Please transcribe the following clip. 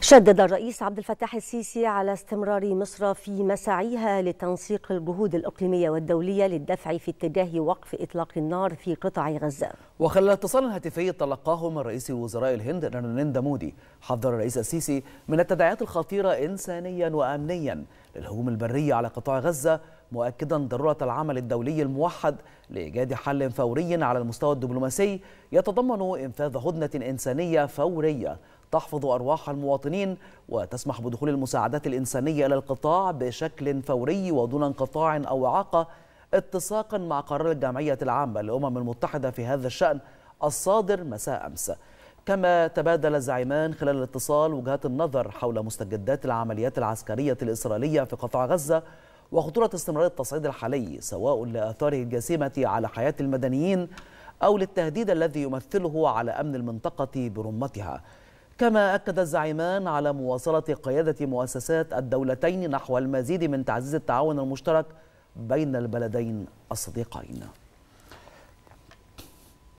شدد الرئيس عبد الفتاح السيسي على استمرار مصر في مساعيها لتنسيق الجهود الإقليمية والدولية للدفع في اتجاه وقف إطلاق النار في قطاع غزة وخلال اتصال هاتفي تلقاه من رئيس وزراء الهند نرنيندا مودي حذر الرئيس السيسي من التداعيات الخطيرة إنسانيا وأمنيا للهجوم البري على قطاع غزة مؤكدا ضرورة العمل الدولي الموحد لإيجاد حل فوري على المستوى الدبلوماسي يتضمن إنفاذ هدنة إنسانية فورية تحفظ أرواح المواطنين وتسمح بدخول المساعدات الإنسانية إلى القطاع بشكل فوري ودون انقطاع أو إعاقة اتساقا مع قرار الجمعية العامة للأمم المتحدة في هذا الشأن الصادر مساء أمس كما تبادل الزعيمان خلال الاتصال وجهات النظر حول مستجدات العمليات العسكرية الإسرائيلية في قطاع غزة وخطورة استمرار التصعيد الحالي سواء لآثاره الجسيمة على حياة المدنيين أو للتهديد الذي يمثله على أمن المنطقة برمتها كما أكد الزعيمان على مواصلة قيادة مؤسسات الدولتين نحو المزيد من تعزيز التعاون المشترك بين البلدين الصديقين